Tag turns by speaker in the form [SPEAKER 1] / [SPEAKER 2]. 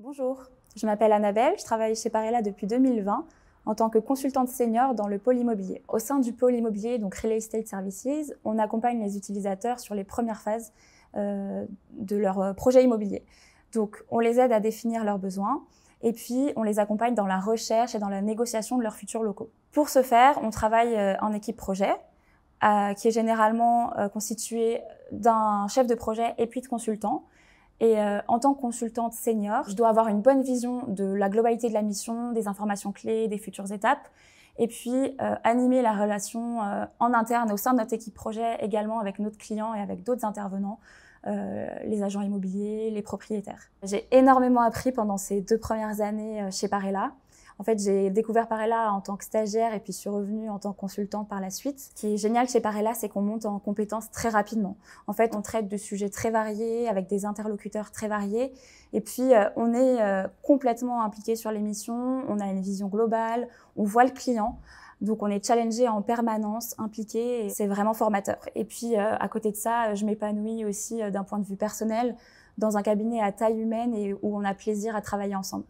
[SPEAKER 1] Bonjour, je m'appelle Annabelle, je travaille chez Parella depuis 2020 en tant que consultante senior dans le pôle immobilier. Au sein du pôle immobilier, donc Real Estate Services, on accompagne les utilisateurs sur les premières phases euh, de leur euh, projet immobilier. Donc, on les aide à définir leurs besoins et puis on les accompagne dans la recherche et dans la négociation de leurs futurs locaux. Pour ce faire, on travaille euh, en équipe projet, qui est généralement constituée d'un chef de projet et puis de consultants et euh, en tant que consultante senior, je dois avoir une bonne vision de la globalité de la mission, des informations clés, des futures étapes, et puis euh, animer la relation euh, en interne au sein de notre équipe projet, également avec notre client et avec d'autres intervenants, les agents immobiliers, les propriétaires. J'ai énormément appris pendant ces deux premières années chez Parella. En fait, j'ai découvert Parella en tant que stagiaire et puis je suis revenue en tant que consultante par la suite. Ce qui est génial chez Parella, c'est qu'on monte en compétences très rapidement. En fait, on traite de sujets très variés, avec des interlocuteurs très variés. Et puis, euh, on est euh, complètement impliqué sur les missions, on a une vision globale, on voit le client. Donc on est challengé en permanence, impliqué, c'est vraiment formateur. Et puis euh, à côté de ça, je m'épanouis aussi d'un point de vue personnel dans un cabinet à taille humaine et où on a plaisir à travailler ensemble.